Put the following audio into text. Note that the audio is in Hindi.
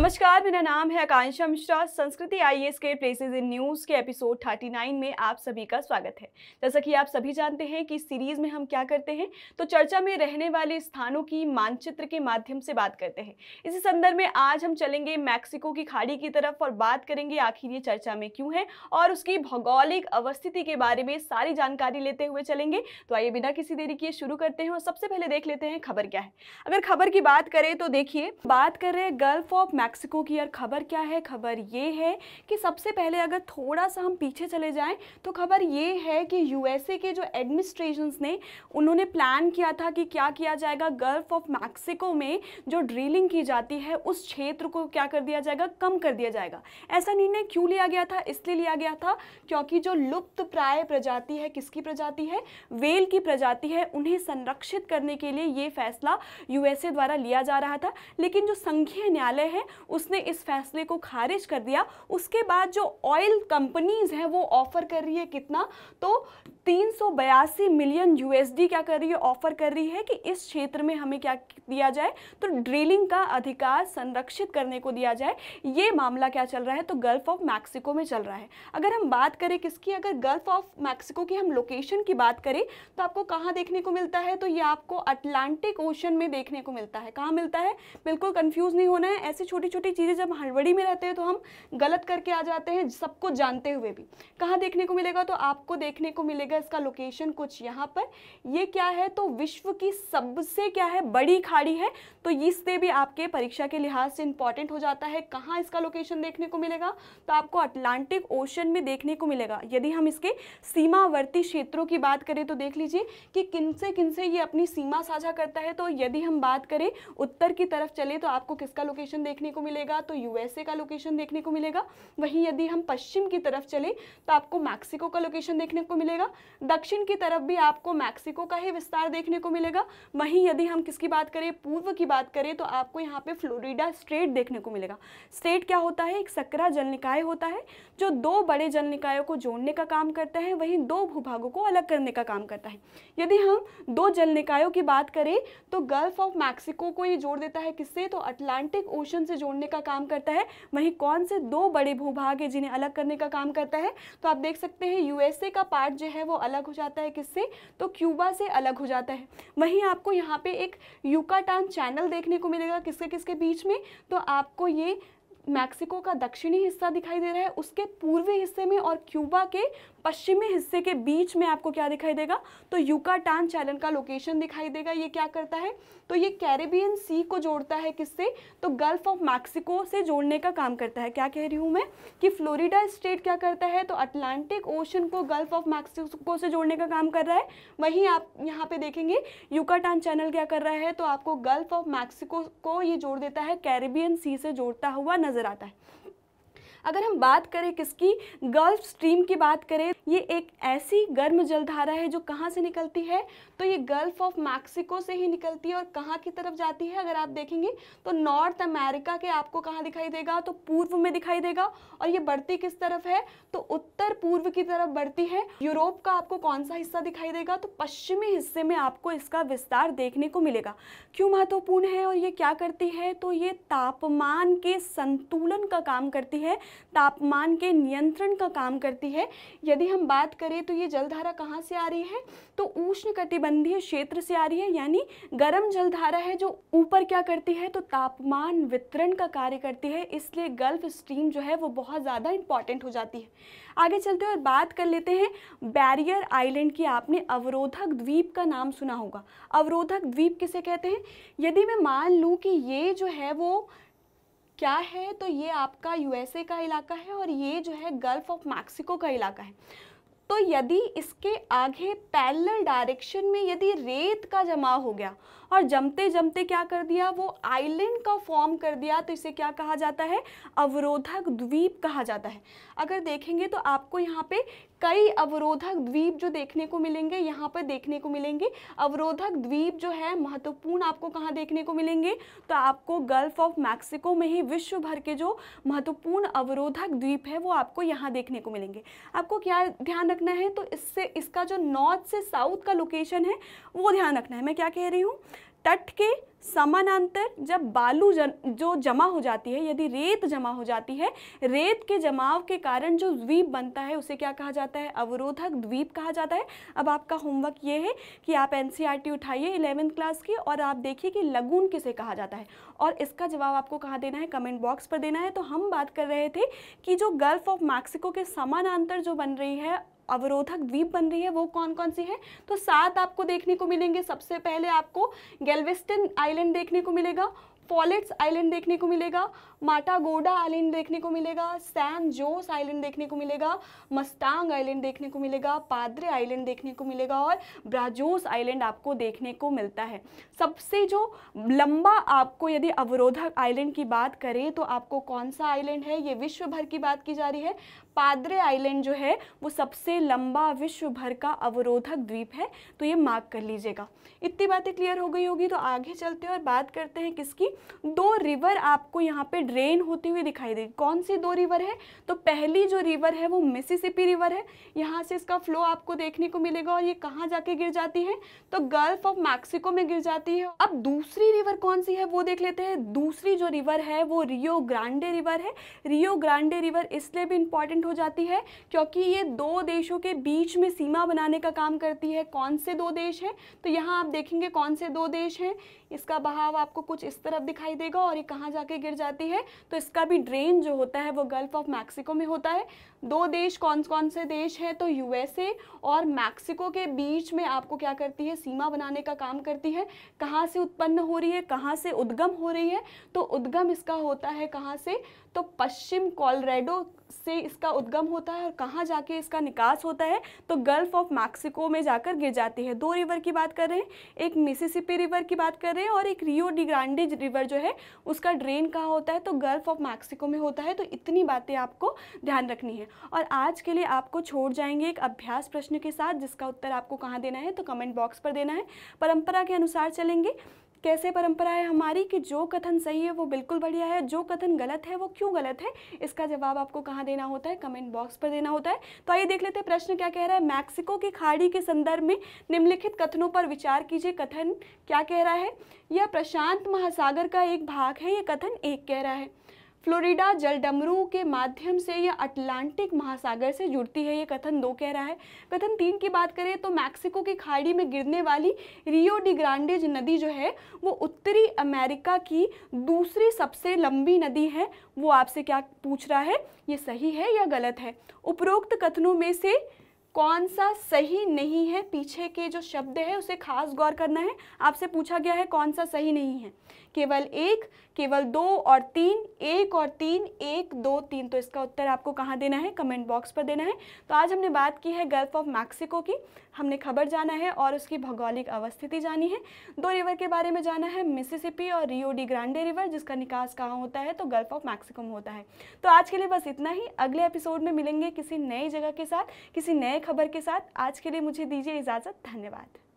नमस्कार मेरा नाम है आकांक्षा मिश्रा संस्कृति आई के प्लेसेस इन न्यूज़ के एपिसोड 39 में आप सभी का स्वागत है जैसा कि आप सभी जानते हैं कि सीरीज़ में हम क्या करते हैं तो चर्चा में रहने वाले स्थानों की मानचित्र के माध्यम से बात करते हैं इसी संदर्भ में आज हम चलेंगे मैक्सिको की खाड़ी की तरफ और बात करेंगे आखिर ये चर्चा में क्यों है और उसकी भौगोलिक अवस्थिति के बारे में सारी जानकारी लेते हुए चलेंगे तो आइए बिना किसी देरी किए शुरू करते हैं और सबसे पहले देख लेते हैं खबर क्या है अगर खबर की बात करें तो देखिए बात कर रहे हैं गल्फ ऑफ मैक्सिको की यार खबर क्या है खबर ये है कि सबसे पहले अगर थोड़ा सा हम पीछे चले जाएं तो खबर ये है कि यूएसए के जो एडमिनिस्ट्रेशंस ने उन्होंने प्लान किया था कि क्या किया जाएगा गल्फ ऑफ मैक्सिको में जो ड्रिलिंग की जाती है उस क्षेत्र को क्या कर दिया जाएगा कम कर दिया जाएगा ऐसा निर्णय क्यों लिया गया था इसलिए लिया गया था क्योंकि जो लुप्त प्राय प्रजाति है किसकी प्रजाति है वेल की प्रजाति है उन्हें संरक्षित करने के लिए ये फैसला यूएसए द्वारा लिया जा रहा था लेकिन जो संघीय न्यायालय है उसने इस फैसले को खारिज कर दिया उसके बाद जो ऑयल कंपनीज हैं वो ऑफ़र कर रही है कितना तो तीन मिलियन यूएसडी क्या कर रही है ऑफ़र कर रही है कि इस क्षेत्र में हमें क्या दिया जाए तो ड्रिलिंग का अधिकार संरक्षित करने को दिया जाए ये मामला क्या चल रहा है तो गल्फ ऑफ मैक्सिको में चल रहा है अगर हम बात करें किसकी अगर गल्फ ऑफ मैक्सिको की हम लोकेशन की बात करें तो आपको कहाँ देखने को मिलता है तो ये आपको अटलांटिक ओशन में देखने को मिलता है कहाँ मिलता है बिल्कुल कन्फ्यूज़ नहीं होना है ऐसी छोटी छोटी छोटी चीज़ें जब हड़बड़ी में रहते हैं तो हम गलत करके आ जाते हैं सबको जानते हुए भी कहाँ देखने को मिलेगा तो आपको देखने को मिलेगा इसका लोकेशन कुछ यहाँ पर ये क्या है तो विश्व की सबसे क्या है बड़ी खाड़ी है तो इससे भी आपके परीक्षा के लिहाज से इंपॉर्टेंट हो जाता है कहाँ इसका लोकेशन देखने को मिलेगा तो आपको अटलांटिक ओशन में देखने को मिलेगा यदि हम इसके सीमावर्ती क्षेत्रों की बात करें तो देख लीजिए कि किन से किन से ये अपनी सीमा साझा करता है तो यदि हम बात करें उत्तर की तरफ चले तो आपको किसका लोकेशन देखने देखने को मिलेगा तो यूएसए का लोकेशन देखने को मिलेगा वहीं यदि हम पश्चिम की तरफ चले तो आपको मैक्सिको का लोकेशन देखने को मिलेगा दक्षिण की तरफ भी आपको मैक्सिको का ही विस्तार देखने को मिलेगा वहीं यदि हम किसकी बात करें पूर्व की बात करें तो आपको यहाँ पर फ्लोरिडा स्टेट देखने को मिलेगा स्टेट क्या होता है एक सकरा जल निकाय होता है जो दो बड़े जल निकायों को जोड़ने का काम करता है वहीं दो भूभागों को अलग करने का काम करता है यदि हम दो जल निकायों की बात करें तो गल्फ ऑफ मैक्सिको को ये जोड़ देता है किससे तो अटलांटिक ओशन से जोड़ने का काम करता है वहीं कौन से दो बड़े भूभाग है जिन्हें अलग करने का काम करता है तो आप देख सकते हैं यूएसए का पार्ट जो है वो अलग हो जाता है किससे तो क्यूबा से अलग हो जाता है वहीं आपको यहाँ पे एक यूकाटान चैनल देखने को मिलेगा किसके किसके बीच में तो आपको ये मैक्सिको का दक्षिणी हिस्सा दिखाई दे रहा है उसके पूर्वी हिस्से में और क्यूबा के पश्चिमी हिस्से के बीच में आपको क्या दिखाई देगा तो यूकाटान चैनल का लोकेशन दिखाई देगा ये क्या करता है तो ये कैरेबियन सी को जोड़ता है किससे तो गल्फ ऑफ मैक्सिको से जोड़ने का काम करता है क्या कह रही हूँ मैं कि फ्लोरिडा स्टेट क्या करता है तो अटलांटिक ओशन को गल्फ ऑफ मैक्सिको से जोड़ने का काम कर रहा है वहीं आप यहाँ पे देखेंगे यूकाटान चैनल क्या कर रहा है तो आपको गल्फ ऑफ मैक्सिको को ये जोड़ देता है कैरेबियन सी से जोड़ता हुआ नजर आता है अगर हम बात करें किसकी गल्फ स्ट्रीम की बात करें ये एक ऐसी गर्म जलधारा है जो कहाँ से निकलती है तो ये गल्फ ऑफ मैक्सिको से ही निकलती है और कहाँ की तरफ जाती है अगर आप देखेंगे तो नॉर्थ अमेरिका के आपको कहाँ दिखाई देगा तो पूर्व में दिखाई देगा और ये बढ़ती किस तरफ है तो उत्तर पूर्व की तरफ बढ़ती है यूरोप का आपको कौन सा हिस्सा दिखाई देगा तो पश्चिमी हिस्से में आपको इसका विस्तार देखने को मिलेगा क्यों महत्वपूर्ण है और ये क्या करती है तो ये तापमान के संतुलन का काम करती है तापमान के नियंत्रण का काम करती है यदि हम बात करें तो ये जलधारा कहाँ से आ रही है तो उष्ण कटिबंधीय क्षेत्र से आ रही है यानी गर्म जलधारा है जो ऊपर क्या करती है तो तापमान वितरण का कार्य करती है इसलिए गल्फ स्ट्रीम जो है वो बहुत ज़्यादा इंपॉर्टेंट हो जाती है आगे चलते और बात कर लेते हैं बैरियर आइलैंड की आपने अवरोधक द्वीप का नाम सुना होगा अवरोधक द्वीप किसे कहते हैं यदि मैं मान लूँ कि ये जो है वो क्या है तो ये आपका यूएसए का इलाका है और ये जो है गल्फ ऑफ मैक्सिको का इलाका है तो यदि इसके आगे पैरेलल डायरेक्शन में यदि रेत का जमा हो गया और जमते जमते क्या कर दिया वो आइलैंड का फॉर्म कर दिया तो इसे क्या कहा जाता है अवरोधक द्वीप कहा जाता है अगर देखेंगे तो आपको यहाँ पे कई अवरोधक द्वीप जो देखने को मिलेंगे यहाँ पर देखने को मिलेंगे अवरोधक द्वीप जो है महत्वपूर्ण आपको कहाँ देखने को मिलेंगे तो आपको गल्फ ऑफ मैक्सिको में ही विश्व भर के जो महत्वपूर्ण अवरोधक द्वीप है वो आपको यहाँ देखने को मिलेंगे आपको क्या ध्यान रखना है तो इससे इसका जो नॉर्थ से साउथ का लोकेशन है वो ध्यान रखना है मैं क्या कह रही हूँ तट के समानांतर जब बालू जन, जो जमा हो जाती है यदि रेत जमा हो जाती है रेत के जमाव के कारण जो द्वीप बनता है उसे क्या कहा जाता है अवरोधक द्वीप कहा जाता है अब आपका होमवर्क ये है कि आप एन e उठाइए इलेवेंथ क्लास की और आप देखिए कि लगून किसे कहा जाता है और इसका जवाब आपको कहाँ देना है कमेंट बॉक्स पर देना है तो हम बात कर रहे थे कि जो गल्फ ऑफ मैक्सिको के समानांतर जो बन रही है अवरोधक द्वीप बन रही है वो कौन कौन सी है तो सात आपको देखने को मिलेंगे सबसे पहले आपको गेलवेस्टन आइलैंड देखने को मिलेगा फॉलेट्स आइलैंड देखने को मिलेगा माटागोडा आइलैंड देखने को मिलेगा सैन जोस आइलैंड देखने को मिलेगा मस्तांग आइलैंड देखने को मिलेगा पादरे आइलैंड देखने को मिलेगा और ब्राजोस आइलैंड आपको देखने को मिलता है सबसे जो लंबा आपको यदि अवरोधक आइलैंड की बात करें तो आपको कौन सा आइलैंड है ये विश्व भर की बात की जा रही है पादरे आइलैंड जो है वो सबसे लंबा विश्व भर का अवरोधक द्वीप है तो ये मार्क कर लीजिएगा इतनी बातें क्लियर हो गई होगी तो आगे चलते हैं और बात करते हैं किसकी दो रिवर आपको यहाँ पे ड्रेन होती हुई दिखाई देगी कौन सी दो रिवर है तो पहली जो रिवर है वो मिसिसिपी रिवर है यहाँ से इसका फ्लो आपको देखने को मिलेगा और ये कहाँ जाके गिर जाती है तो गल्फ ऑफ मैक्सिको में गिर जाती है अब दूसरी रिवर कौन सी है वो देख लेते हैं दूसरी जो रिवर है वो रियो ग्रांडे रिवर है रियो ग्रांडे रिवर इसलिए भी इंपॉर्टेंट इम्पोर्टेंट हो जाती है क्योंकि ये दो देशों के बीच में सीमा बनाने का काम करती है कौन से दो देश हैं तो यहाँ आप देखेंगे कौन से दो देश हैं इसका बहाव आपको कुछ इस तरफ दिखाई देगा और ये कहाँ जाके गिर जाती है तो इसका भी ड्रेन जो होता है वो गल्फ ऑफ मैक्सिको में होता है दो देश कौन कौन से देश हैं तो यूएसए और मैक्सिको के बीच में आपको क्या करती है सीमा बनाने का काम करती है कहाँ से उत्पन्न हो रही है कहाँ से उद्गम हो रही है तो उद्गम इसका होता है कहाँ से तो पश्चिम कॉलरेडो से इसका उद्गम होता है और कहाँ जाके इसका निकास होता है तो गल्फ ऑफ मैक्सिको में जाकर गिर जाती है दो रिवर की बात कर रहे हैं एक मिसिसिपी रिवर की बात कर रहे हैं हैं और एक रियो डिग्रांडे रिवर जो है उसका ड्रेन कहाँ होता है तो गल्फ ऑफ मैक्सिको में होता है तो इतनी बातें आपको ध्यान रखनी है और आज के लिए आपको छोड़ जाएंगे एक अभ्यास प्रश्न के साथ जिसका उत्तर आपको कहाँ देना है तो कमेंट बॉक्स पर देना है परंपरा के अनुसार चलेंगे कैसे परंपरा है हमारी कि जो कथन सही है वो बिल्कुल बढ़िया है जो कथन गलत है वो क्यों गलत है इसका जवाब आपको कहाँ देना होता है कमेंट बॉक्स पर देना होता है तो आइए देख लेते हैं प्रश्न क्या कह रहा है मैक्सिको की खाड़ी के संदर्भ में निम्नलिखित कथनों पर विचार कीजिए कथन क्या कह रहा है यह प्रशांत महासागर का एक भाग है ये कथन एक कह रहा है फ्लोरिडा जलडमरू के माध्यम से यह अटलांटिक महासागर से जुड़ती है ये कथन दो कह रहा है कथन तीन की बात करें तो मैक्सिको की खाड़ी में गिरने वाली रियो डी ग्रांडेज नदी जो है वो उत्तरी अमेरिका की दूसरी सबसे लंबी नदी है वो आपसे क्या पूछ रहा है ये सही है या गलत है उपरोक्त कथनों में से कौन सा सही नहीं है पीछे के जो शब्द है उसे खास गौर करना है आपसे पूछा गया है कौन सा सही नहीं है केवल एक केवल दो और तीन एक और तीन एक दो तीन तो इसका उत्तर आपको कहाँ देना है कमेंट बॉक्स पर देना है तो आज हमने बात की है गल्फ ऑफ मैक्सिको की हमने खबर जाना है और उसकी भौगोलिक अवस्थिति जानी है दो रिवर के बारे में जाना है मिसिसिपी और रियो डी ग्रांडे रिवर जिसका निकास कहाँ होता है तो गल्फ ऑफ मैक्सिको में होता है तो आज के लिए बस इतना ही अगले एपिसोड में मिलेंगे किसी नई जगह के साथ किसी नए खबर के साथ आज के लिए मुझे दीजिए इजाज़त धन्यवाद